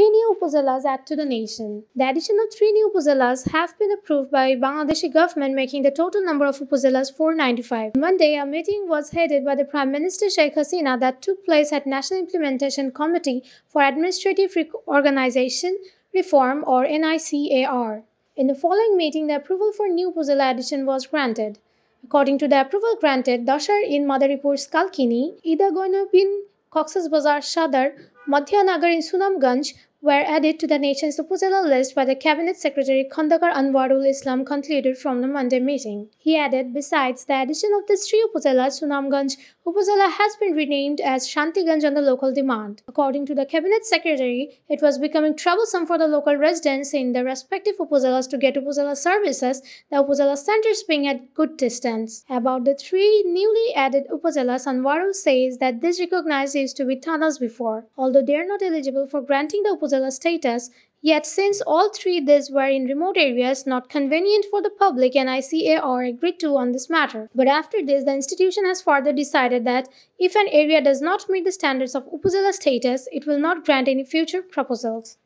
three new upazilas add to the nation. The addition of three new upazilas have been approved by Bangladeshi government making the total number of upazilas 495. One day a meeting was headed by the Prime Minister Sheikh Hasina that took place at National Implementation Committee for Administrative Organization Reform or NICAR. In the following meeting, the approval for new upazila addition was granted. According to the approval granted, Dashar in Madaripur's Kalkini, Bin Cox's Bazar Shadar, Nagar in Sunamganj, were added to the nation's upazila list by the Cabinet Secretary Kandakar Anwarul Islam concluded from the Monday meeting. He added, besides the addition of the three upazalas, Sunamganj Upazila has been renamed as Shantiganj on the local demand. According to the Cabinet Secretary, it was becoming troublesome for the local residents in the respective upazilas to get upazila services, the upazala centers being at good distance. About the three newly added upazilas, Anwarul says that these recognized used to be tanas before. Although they are not eligible for granting the upazala Mozilla status, yet since all three these were in remote areas not convenient for the public and ICAR agreed to on this matter. But after this, the institution has further decided that if an area does not meet the standards of Upazila status, it will not grant any future proposals.